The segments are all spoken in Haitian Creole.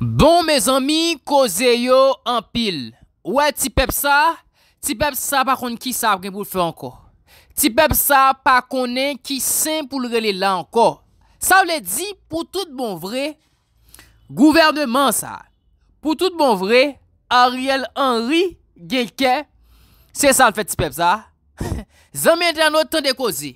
Bon, me zanmi, koze yo an pil. Ouè, ti pep sa, ti pep sa pa konen ki sa ap gen pou l fè anko. Ti pep sa pa konen ki sen pou l rele la anko. Sa wè di, pou tout bon vre, gouvernement sa, pou tout bon vre, Ariel Henry gen ke, se sa l fè ti pep sa. Zanmi, ente anot, tan de kozi.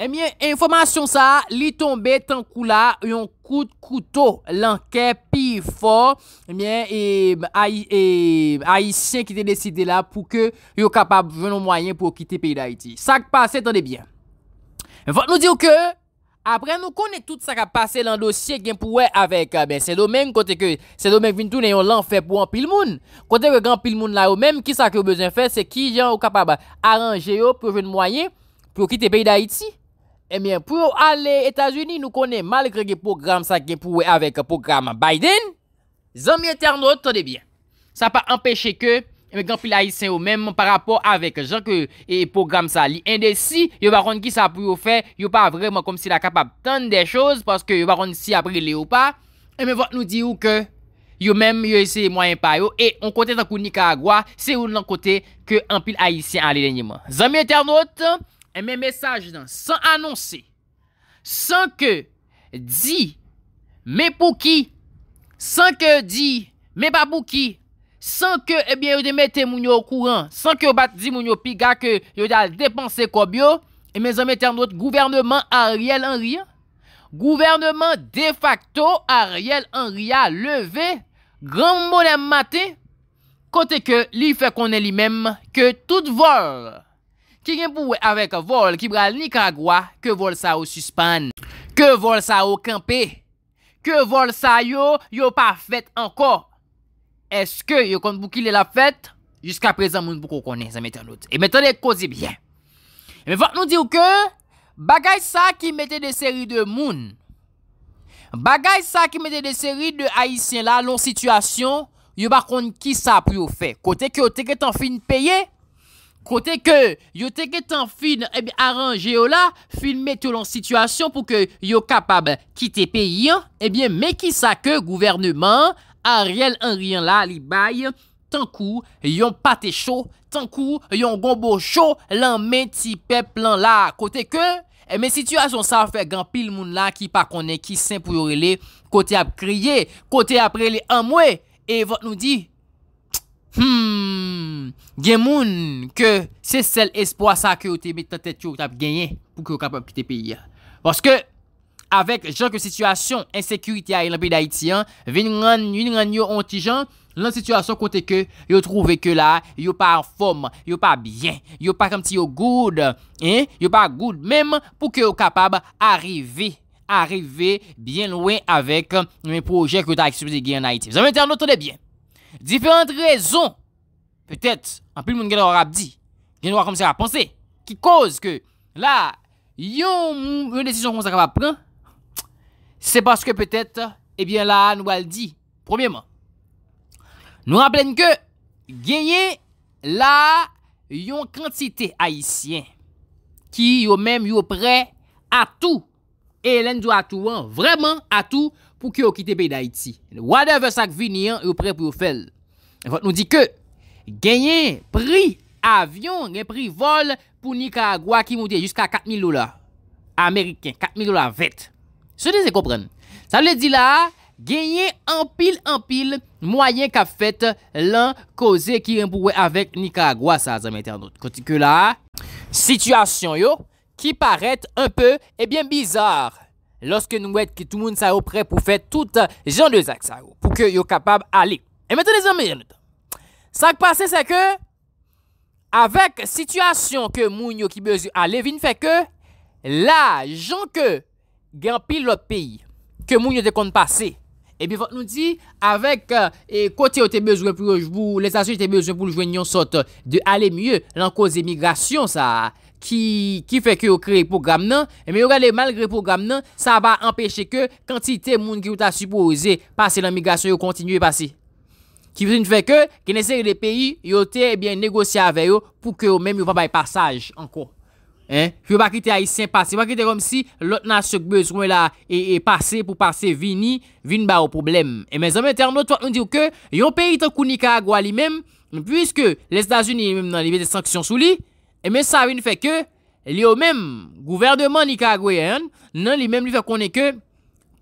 Emyen, eh enfomasyon sa, li tombe tan kou la yon kouz. Kout koutou, lankè, pi, for, aïsien eh eh, eh, ki te deside la pou ke yo kapab venon mwayen pou kite peyi d'Haïti. Sak pase, tande bien. Vot nou diyo ke, apre nou konen tout sak pase lan dosye gen pou wè avèk, se do men kote ke se do men vintounen yon lan fè pou an pil moun. Kote ke gran pil moun la yo, men ki sak yo bezèn fè, se ki jan yo kapab aranje yo pou venon mwayen pou kite peyi d'Haïti. Emen, eh pou yo ale Etasuni, nou konen malgre ge program sa gen pou we avek program Biden, zanmye ternot, ton debyen. Sa pa empeshe ke, eh me gen fil ayesen yo menm, par rapport avek zanke program sa li endesi, yo baron ki sa pou yo fe, yo pa vreman kom si la kapap ton de chos, paske yo baron si aprile yo pa, eme vot nou di yo ke, yo menm yo ese mwen payo, e on kote takou ni kagwa, se yo nan kote ke empil ayesen ale denye man. Zanmye ternot, zanmye ternot, E men mesaj nan, san anonsi. San ke di, me pou ki. San ke di, me pa pou ki. San ke ebyen eh yode mette moun yo kouran. San ke bat di moun yo piga ke yode al depanse koubyo. E men zan mette anot gouvernement Ariel Henry. Gouvernement de facto Ariel Henry a leve. Gran moun mou lèm mate. Kote ke li fe konen li menm ke tout vòr. Si gen pou wè avèk vol ki bral ni kagwa, ke vol sa ou suspan, ke vol sa ou kempè, ke vol sa yo, yo pa fèt anko. Eske yo kont pou ki lè la fèt, jiska prezant moun pou konè, zanmètè anot. E mètè anot e kozi byè. E mè vòt nou diw ke, bagay sa ki metè de seri de moun, bagay sa ki metè de seri de aisyen la, lon situasyon, yo bakon ki sa pou yo fèt. Kote ki o teke tan fin peye? Kote ke, yo teke tan fin eh aranje yo la, finmete yo lan sitwasyon pou ke yo kapab kite peyi an, ebyen eh me ki sa ke gouverneman, a riel an riyan la li bay, tan kou yon pate chou, tan kou yon bombo chou, lan men ti pep lan la. Kote ke, me eh sitwasyon sa fegan pil moun la ki pa kone ki sen pou yo le, kote ap kriye, kote ap rele amwe, e vot nou di... Hmm, gen moun ke se sel espwa sa ke yo te metan tet yo tap genye pou ke yo kapab ki te piye. Poske, avek jan ke situasyon ensekurite a yon api da iti an, ven nan yon an yo ontijan, lan situasyon kote ke yo trove ke la, yo pa fom, yo pa byen, yo pa kam ti yo goud, yo pa goud menm pou ke yo kapab arive, arive byen louen avek men proje ke yo ta eksplize gen yon a iti. Zamen ten an notode byen. différentes raisons, peut-être, en plus, monde a dit, gens a commencé à penser, qui cause que, là, une décision qu'on va prendre, c'est parce que peut-être, eh bien, là, nous allons dit, premièrement, nous rappelons que, gagner a yon quantité haïtien, qui, est même, yon à tout, et l'un doit à tout, hein, vraiment à tout, pou ki yo ki te pey da iti. Whatever sak vi ni an, yo pre pou yo fel. Vot nou di ke, genyen pri avyon, genyen pri vol pou Nika Agwa ki moun de, jiska 4000 lola. Ameriken, 4000 lola vet. Se de se kompren. Sa le di la, genyen an pil an pil mwayen ka fet lan koze ki yon pou we avèk Nika Agwa sa azan mwen ternot. Koti ke la, sityasyon yo, ki paret an pe, e eh bien bizar. Lorske nou et ki tou moun sa yo pre pou fet tout jan de zak sa yo pou ke yo kapab ale. E mette de zanme jan net. Sak pase se ke avek sityasyon ke moun yo ki bezo ale vi ne feke la jan ke gen pil lot peyi ke moun yo de konn pase. E bi fote nou di avek e kote yo te bezo pou le zasyon te bezo pou lujwen yon sote de ale mye lanko zemigasyon sa a. Ki feke yo kreye program nan, Eme yo gade malgre program nan, Sa ba empeshe ke, Kantite moun ki yo ta suppose, Pase la migrasyon yo kontinu e pase. Ki vise nfeke, Ke neseye de peyi, Yo te ebyen negosya aveyo, Pou ke yo menm yo vabay pasaj, Anko. He? Fyo bakite aisyen pase, Bakite kom si, Lot nan sok bezwen la, e, e pase pou pase vini, Vini ba ou problem. Eme zomen, Ter anotwa, Ndi yo ke, Yo peyi tan kouni kagwa li menm, Pwiske, Le Stasuni menm nan libe de sanksyon sou li, Eme Emen sa vi nou fe ke li yo menm gouverdman ni ka Gweyan nan li menm li fe konen ke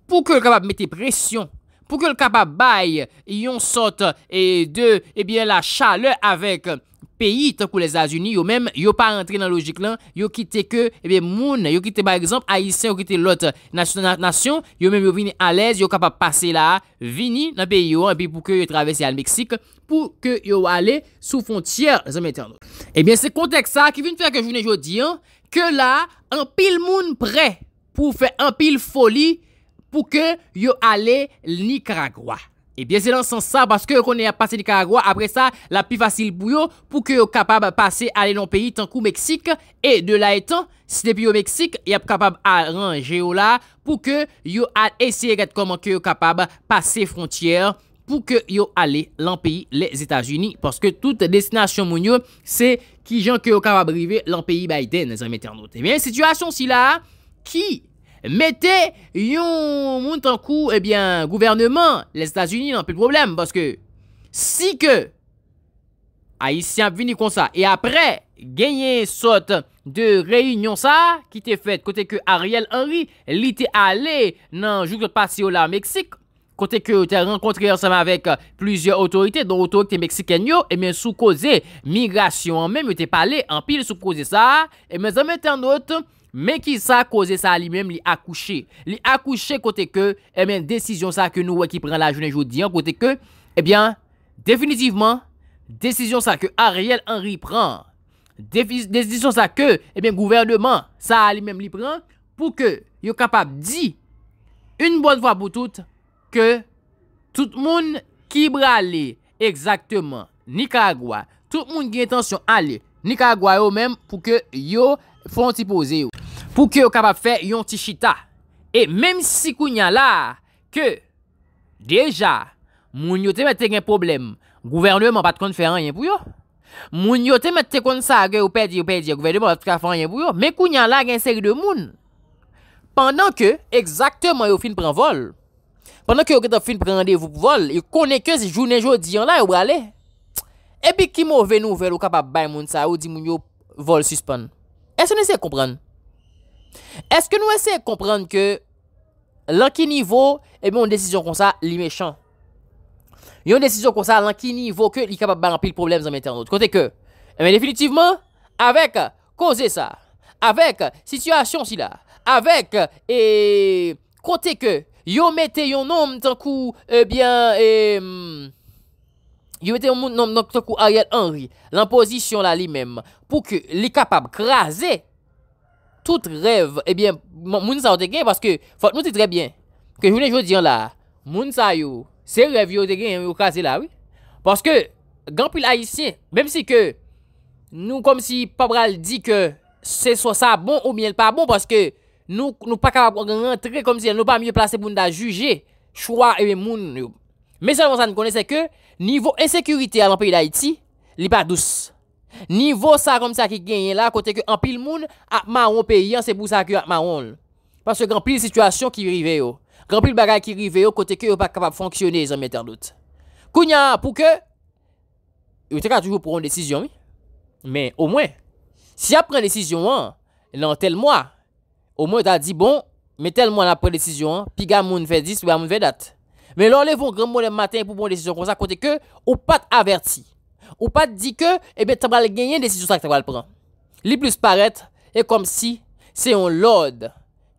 pou ke l kapap mette presyon, pou ke l kapap bay yon sote e eh, de ebyen eh la chale avèk. peyi tan pou le Zazuni, yo mèm yo pa rentre nan logik lan, yo kite ke eh moun, yo kite par exemple Aisyen, yo kite lot nasyon, yo mèm yo vini alèz, yo ka pa pase la vini nan peyi yo, epi pou ke yo travese al Meksik pou ke yo ale sou fontyer zanmète anot. Ebyen se kontek sa ki vin fèk anjou diyan ke la anpil moun pre pou fè anpil foli pou ke yo ale lnikaragwa. Ebyen, se lan san sa, baske yo konen ap pase Nicaragua, apre sa, la pi fasil pou yo pou ke yo kapab pase ale lan peyi tan kou Meksik. E de la etan, se depi yo Meksik, yap kapab aranje yo la pou ke yo at esye ret konman ke yo kapab pase frontiyer pou ke yo ale lan peyi les Etats-Unis. Baske tout destinasyon moun yo, se eh ki jan ke yo kapab rive lan peyi Bayden, zanmete anot. Ebyen, situasyon si la, ki? Metè, yon moun tan kou, ebyen, eh gouvernement, les Etats-Unis nan pou l'problem, baske, si ke, a y si ap vini kon sa, e apre, genye sot de reynyon sa, ki te fet, kote ke Ariel Henry li te ale nan joug de pasio la Meksik, kote ke te renkontre yon saman vek plizye otorite, don otorite Meksikanyo, ebyen eh sou koze migasyon anme, ou te pale anpil sou koze sa, ebyen eh zanmète anote, Men ki sa koze sa li menm li akouche Li akouche kote ke Emen, eh desisyon sa ke nou wè ki pren la jounen joudi An kote ke, ebyen eh Definitiveman, desisyon sa ke Ariel Henry pren Desisyon sa ke, ebyen eh Gouvernement, sa li menm li pren Pou ke, yo kapab di Un bonn fwa pou tout Ke, tout moun Ki brale, ekzakteman Ni kagwa, tout moun gen tansyon Ale, ni kagwa yo menm Pou ke yo fon ti pose yo pou ki yo kapap fè yon ti chita. E, mèm si kou nyan la, ke, deja, moun yo te mette gen problem, gouvernèman pat kon fè an yon pou yo. Moun yo te mette kon sa, ge ou pedi ou pedi, gouvernèman pat kon fè an yon pou yo. Mèm kou nyan la gen seri de moun. Pendan ke, exaktèman yo fin pren vol. Pendan ke yo geta fin pren devu pou vol, yo kone ke zi jounen jodi yon la, yo brale. E, bi ki moun ven nou vel, yo kapap bay moun sa, yo di moun yo vol suspèn. E, se nese yon komprèn. Eske nou ese komprende ke Lankini vo Ebe yon desisyon kon sa li mechand Yon desisyon kon sa lankini Vo ke li kapab barampil problem zanmete anot Kote ke Ebe definitivman Awek Koze sa Awek Sisyasyon si la Awek E Kote ke Yon mette yon nom Tankou Ebyen E Yon mette yon nom Tankou a yon anri Lamposisyon la li mem Pou ke li kapab Graze E tout rêve, eh bien, moun sa te parce que, faut nous c'est très bien, que je viens dire là, moun sa yo, c'est rêve yo te gen, là, oui. Parce que, grand la haïtien, même si que, nous, comme si, le dit que, c'est soit ça bon ou bien pas bon, parce que, nous, nous pas capable de rentrer comme si, nous pas mieux placé pour nous juger, choix, et bien, moun Mais seulement ça nous connaît, c'est que, niveau insécurité à l'Empire pays d'Haïti, li pas douce. Nivou sa konp sa ki genye la Kote ke anpil moun Akman woun peyi anse pou sa ki akman woun Paske anpil situasyon ki rive yo Anpil bagay ki rive yo Kote ke yo pa kapab fonksyonize Kounya pou ke Yo te ka toujou proun desisyon Men o mwen Si ya proun desisyon Nan tel mwa O mwen ta di bon Men tel mwa nan proun desisyon Pi gam moun ve dis ou gam moun ve dat Men lor levon gran moun en maten pou proun desisyon Kote ke ou pat averti Ou pa di ke, ebe tabal genyen desisyon sa ki tabal pran. Li plus paret, e kom si, se yon lode,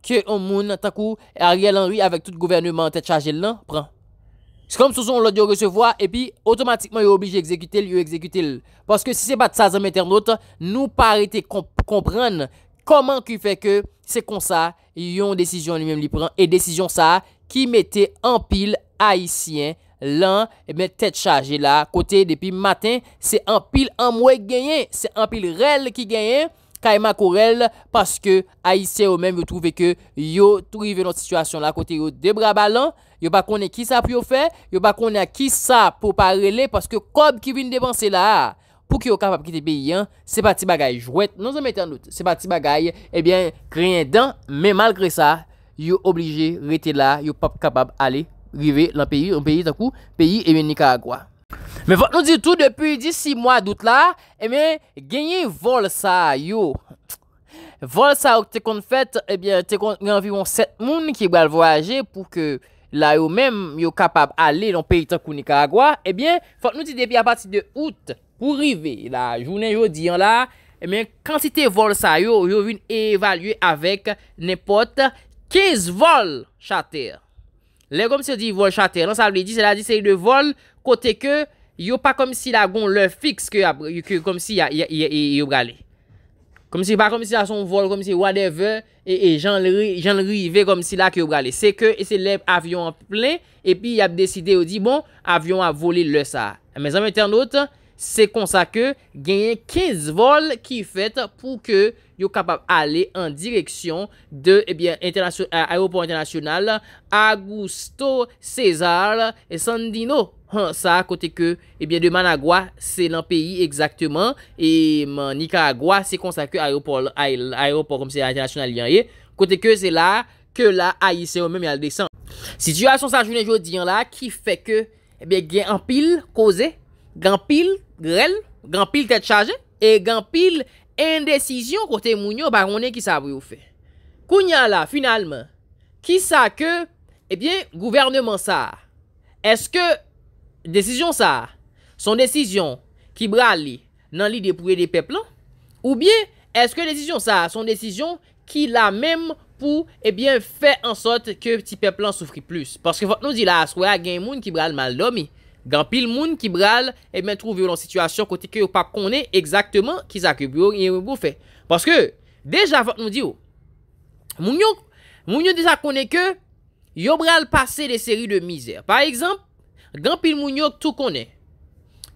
ke yon moun, tan kou, a rye lan rwi, avek tout gouverneman te chaje l nan, pran. Se kom sou yon lode yo resevoa, e pi, otomatikman yo oblije ekzekute l, yo ekzekute l. Paske si se bat sa zanm eternote, nou parete kompran, koman ki fe ke, se kon sa, yon desisyon li men li pran, e desisyon sa, ki mette an pil haisyen lan, e ben tet chaje la, kote depi matin, se anpil anmwe genyen, se anpil rel ki genyen, kay mako rel, paske a yise yo men, yo trouve ke yo trive nou situasyon la, kote yo debra balan, yo pa kone ki sa pou yo fe, yo pa kone ki sa pou parele, paske kob ki vin depanse la, pou ki yo kapab ki te pe yon, se pati bagay, jwet, nou se mette an lout, se pati bagay, e ben, krenye dan, men malgre sa, yo oblige rete la, yo pap kapab ale, Rive nan peyi, nan peyi takou, peyi ewen Nicaragua. Me fote nou di tou, depi 10-6 mwa dout la, e men, genye vol sa yo. Vol sa yo, te kon fèt, e ben, te kon yon environ 7 moun ki wèl voyaje, pou ke la yo men yo kapab ale nan peyi takou Nicaragua. E ben, fote nou di depi a pati de out, ou rive la, jounen yo diyan la, e men, kantite vol sa yo, yo vin evalye avèk nepot 15 vol chater. Le kom si yo di vol chate, lan sa ap li di se la di se yi de vol kote ke yo pa kom si la gon le fix ke ap kom si yo brale. Kom si yo pa kom si la son vol kom si whatever e, e jan rive kom si la ki yo brale. Se ke e se le avyon ap plen epi ap deside yo di bon avyon ap voli le sa. Amezan me ten notan? Se konsa ke genyen kez vol ki fet pou ke yo kapap ale an direksyon de eh aeroport internasyonal. Agousto, Cesar, Sandino. Sa kote ke eh de Managua se nan peyi ekzakteman. E Manicagua se konsa ke aeroport konm se internasyonal yan ye. Kote ke se la ke la Aïsé ou mèm yal desan. Situasyon sa jounen joudiyan la ki fe ke eh genyen an pil koze. Genyen an pil koze. Grel, gampil tet chaje, e gampil endesisyon kote mounyo barone ki sa vwe ou fe. Kounya la, finalman, ki sa ke, e eh bie, gouvernement sa. Eske, desisyon sa, son desisyon ki bral li nan li depouye de peplan, ou bie, eske desisyon sa, son desisyon ki la menm pou, e bie, fe ansot ke ti peplan soufri plus. Paske fote nou di la, swa gen moun ki bral mal domi. Gampil moun ki bral e men trouvi yo nan sitwasyon kote ki yo pap konen Eksaktman ki sa ke buyo yon yon boufe Paske deja vat nou di yo Moun yo, moun yo deja konen ke Yo bral pase de seri de mizer Par ekzamp, gampil moun yo tout konen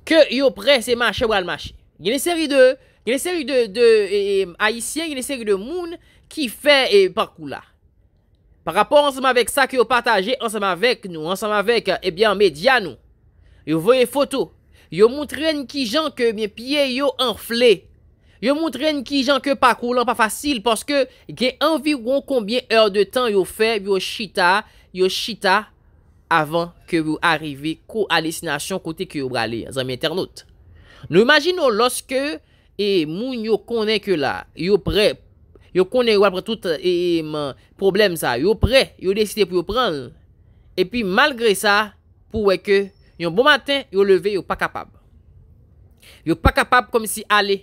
Ke yo pre se e mache bral mache Yon e seri de, yon e seri de, de, e, e, aisyen Yon e seri de moun ki fe e parkou la Par rapport ansem avèk sa ki yo pataje Ansem avèk nou, ansem avèk ebyan eh media nou Yo voye foto, yo moutren ki jan ke mye piye yo enfle. Yo moutren ki jan ke pa koulan, pa fasil, paske gen anviron konbyen er de tan yo fe, yo shita, yo shita, avan ke yo arive ko alesinasyon kote ki yo brale, zan mye ternout. Nou imagino loske, e moun yo konen ke la, yo pre, yo konen wapre tout, e, e, yo pre, yo desite pou yo pran, epi malgre sa, pou weke, Yon bon maten, yon leve, yon pa kapab. Yon pa kapab kom si ale.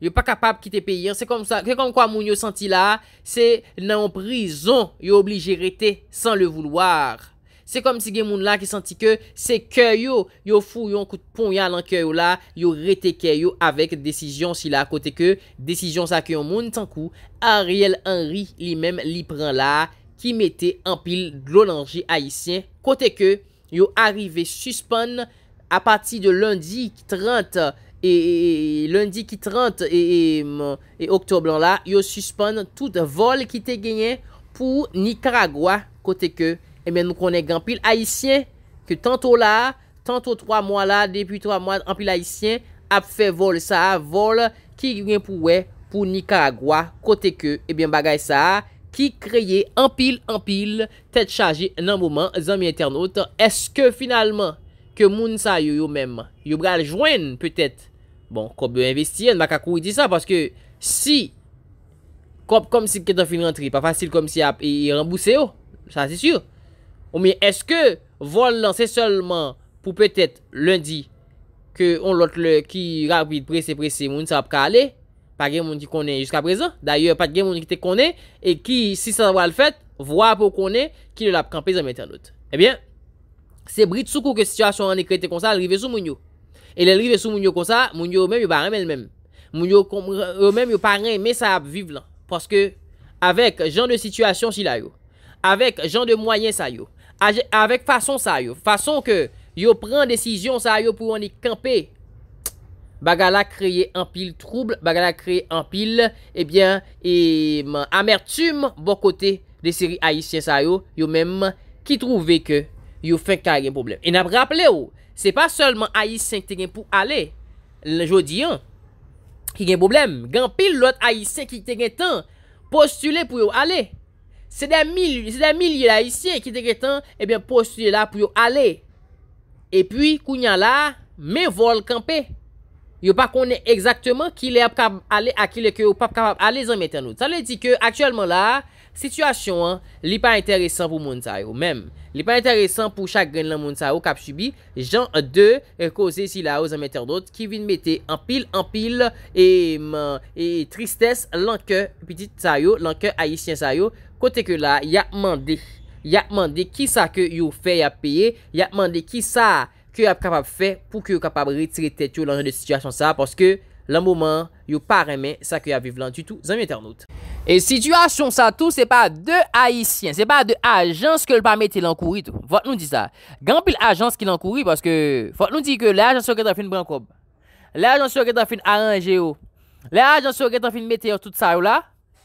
Yon pa kapab kite peyen. Se kom sa, ke kom kwa moun yo senti la, se nan yon prizon, yon oblige rete san le vouloar. Se kom si gen moun la ki senti ke, se keyo, yon fou yon koutpon yan an keyo la, yon rete keyo avèk desisyon si la kote ke, desisyon sa keyon moun, tan kou, Ariel Henry li men li pran la, ki mette an pil glonanji haisyen kote ke Yo arrive suspon a pati de londi ki 30 e londi ki 30 e oktoblan la yo suspon tout vol ki te genyen pou Nicaragua kote ke. E eh men nou konen gen pil Haitien ke tanto la tanto 3 mwan la depi 3 mwan an pil Haitien ap fe vol sa vol ki gen pou we pou Nicaragua kote ke e eh ben bagay sa a. ki kreye anpil anpil tet chaje nanmouman zanmi interne otan eske finalman ke moun sa yo yo mem yo bral jwen petet bon kop be investyen makakou di sa paske si kop kom si ketan fin rentri pa fasil kom si ap yi rembouse oh. yo sa se sur ou mi eske vol lanse solman pou petet lundi ke on lot le ki rapid prese prese moun sa ap kale Pa gen moun ki konen jiska prezant, d'ayon pat gen moun ki te konen, e ki si sa zavwa l fèt, vwa pou konen ki l ap kampe zanmète anot. Ebyen, se brit soukou ke situasyon ane krete kon sa, l rive sou moun yo. E l rive sou moun yo kon sa, moun yo mèm yo barèm el mèm. Moun yo mèm yo parèm, mè sa ap vive lan. Paske, avek jan de situasyon si la yo, avek jan de mwayen sa yo, avek fason sa yo, fason ke yo pran desisyon sa yo pou ane kampe, Bagala kreye anpil trouble, bagala kreye anpil ebyen e, amertume bon kote de seri Aisyen sa yo, yo menm ki trouve ke yo fin ka gen boblem. E nap rappele yo, se pa solman Aisyen ki te gen pou ale, jodi an, ki gen boblem. Ganpil lot Aisyen ki te gen tan postule pou yo ale. Se den milye Aisyen ki te gen tan ebyen postule la pou yo ale. Epyi kou nyan la, me vol kampe. Yo pa konen ekzaktman ki le ap kap ale a ki le ke yo pa kap ale zanmete anot. Sa le di ke aktuelman la, sitwasyon an, li pa enteresan pou moun sayo. Mem, li pa enteresan pou chakren lan moun sayo kap subi. Jan 2, e kose si la ou zanmete anot, ki vin mette anpil, anpil, e, e tristes, lanker, pitit sayo, lanker, ayisyen sayo. Kote ke la, ya mande, ya mande, ki sa ke yo fey ap peye, ya mande, ki sa... Kyo ap kapab fe pou kyo kapab retrete yo lan jen de situasyon sa. Paske lan mouman yo pa remen sa kyo ap vive lan du tout zanmye ternout. E situasyon sa tou se pa de haisyen. Se pa de ajans ke l pa mette lankouri tou. Fote nou di sa. Ganpi l ajans ki lankouri. Paske fote nou di ke l ajans yo ketan fin brankob. L ajans yo ketan fin aranje yo. L ajans yo ketan fin mette yo tout sa yo la.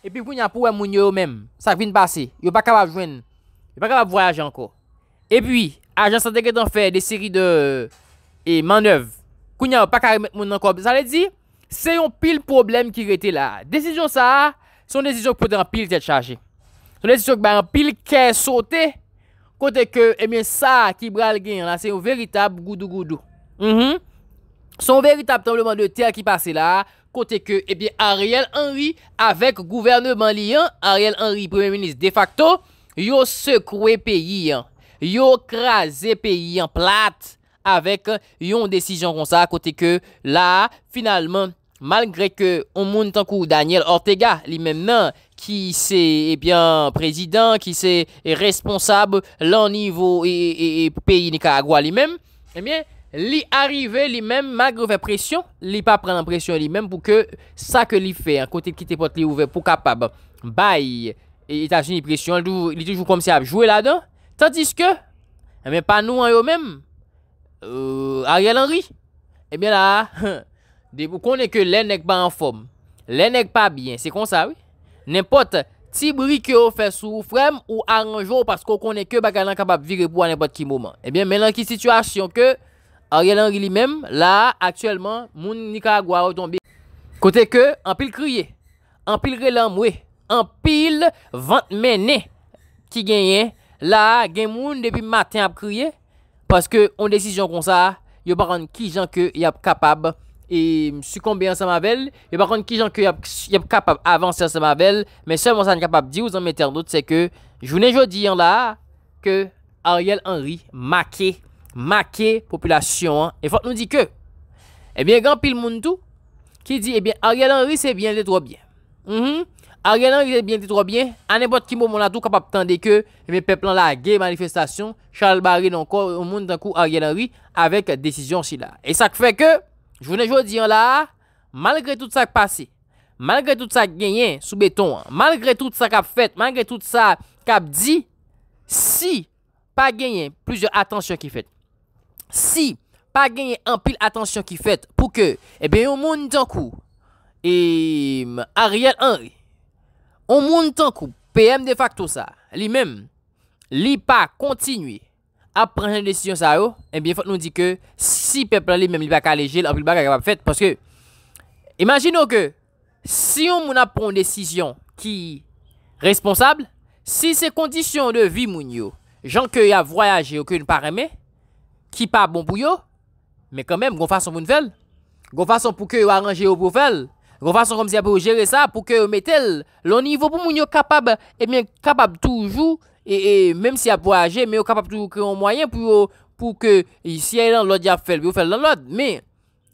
E pi pou nyan pou wè moun yo yo men. Sa fin pase. Yo pa kapab jwen. Yo pa kapab voyaje anko. E pi... ajan sa deke tan fe de seri de e manev. Kou nyan pa kare moun an kob. Sa le di, se yon pil problem ki rete la. Desisyon sa, son desisyon pou te an pil tet chaje. Son desisyon pou te an pil kè saute. Kote ke, e eh myen sa ki bral gen la, se yon veritab goudou goudou. Mh mm-hmm. mh. Son veritab tembleman de ter ki pase la, kote ke, e eh byen Ariel Henry avek gouvernement liyan, Ariel Henry, premier ministre de facto, yo se kwe pe yiyan. yo krasé pays en plate avec yon euh, décision comme ça, à côté que là, finalement, malgré que on monte en coup Daniel Ortega lui-même qui c'est eh bien président qui c'est responsable l'an niveau et, pays Nicaragua lui-même eh bien lui arrivé lui-même malgré la pression lui pas prendre pression lui-même pour que ça que lui fait un hein, côté qui porte lui ouvert pour capable bail et États-Unis pression il est toujours comme ça à jouer là-dedans Tandis ke, men pa nou an yo men, Ariel Henry, ebyen eh la, de pou konen ke lè nèk pa an fòm, lè nèk pa byen, se kon sa wè. Nèm pot, ti bri ke ou fè soufrem ou aranjou ou pas konen ke baka nan kapap vire pou an nèm pot ki mouman. Ebyen eh men an ki situasyon ke, Ariel Henry li men, la, aktyèlman, moun nika gwa ou donbe. Kote ke, an pil kriye, an pil relamwe, an pil vantmène ki genyen. Là, gen gens, depuis matin a crié parce que on décision comme ça, il a pas qui gens que y a capable et mm, succomber ensemble avec elle, par pas qui gens que y capable avancer ensemble mais seulement ça capable dire aux internautes c'est que journée jodi hein, là que Ariel Henry marqué marqué population hein. et faut nous dire que eh bien grand pile monde qui dit eh bien Ariel Henry c'est bien les trois bien. Mm-hmm. Ariel Henry zè bjen, tè tro bjen, anè bot ki moun an tou kap ap tende ke, mè pe plan la, ge manifestasyon, Charles Barre non kon, ou moun tan kou Ariel Henry, avèk desisyon si la. E sa k fè ke, jwene jwè diyan la, malgré tout sa k passe, malgré tout sa k genyen soubeton, malgré tout sa kap fèt, malgré tout sa kap di, si pa genyen, plus de atensyon ki fèt. Si pa genyen an pil atensyon ki fèt pou ke, e eh bè ou moun tan kou, Ariel Henry, On moun tan kou pèm de fakto sa, li mèm, li pa kontinui ap pranjen desisyon sa yo, e eh bie fote nou di ke si pèm pranli mèm li pa ka lejil, ap li pa ka ka pa fèt, porske imagino ke si yon moun ap pranjen desisyon ki responsable, si se kondisyon de vi moun yo, jan ke yon a voyaje ou ke yon pa remè, ki pa bon pou yo, mè kon mèm, goun fason pou nou fèl, goun fason pou ke yon a ranje yo pou fèl, kon fason kon si ap pou jere sa pou ke metel, lon nivou pou moun yo kapab, e eh mwen kapab toujou, e eh, eh, mwen si ap voyaje, mwen yo kapab toujou kre yon mwayen pou ke, si yon lodi ap fel, bi ou fel lodi, men,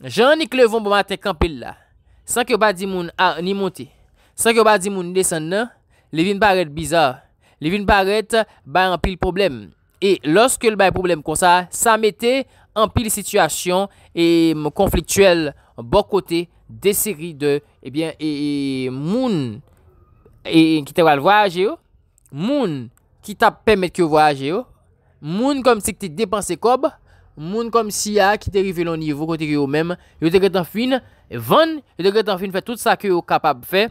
jan ni klevon pou mwen atekan pil la, san ki yo ba di moun ni monte, san ki yo ba di moun ni desan nan, li vin baret bizar, li vin baret bayan pil problem, e loske li bayan problem kon sa, sa mette, an pil situasyon, e konfliktuel, bon côté des séries de, eh bien, et, moun Moon, et qui t'a le voyager, oh. Moon, qui t'a permis que voyager, oh. Moon comme si tu dépensé comme, Moon comme si a qui dérivé le niveau côté que même, yo te en fin, van, yo en fin faire tout ça que yo capable faire,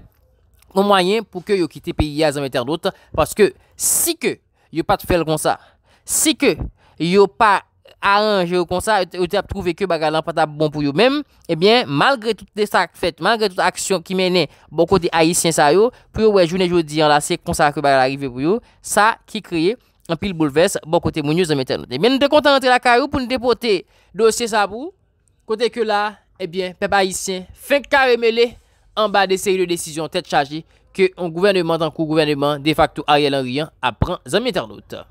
au moyen pour que yo quitte pays à d'autres parce que si que yo pas te faire comme ça, si que yo pas arrangé comme ça, ou t'as trouvé que bagarre n'est pas bon pour vous-même. eh bien, malgré toutes les sacs faites, malgré toute action qui menait beaucoup de haïtiens, ça y pour eux, je vous dis dire, hein, là, c'est comme ça que bagarre arrive pour vous, ça qui crée un pile bouleverse, beaucoup de mounieux, je vais Mais nous contents d'entrer la carrière pour nous déporter dossier ça pour côté que là, eh bien, peuple haïtien, fin carré mêlé en bas des séries de décision tête chargée que un gouvernement, en cours gouvernement, de facto Ariel Henry, hein, apprend, je vais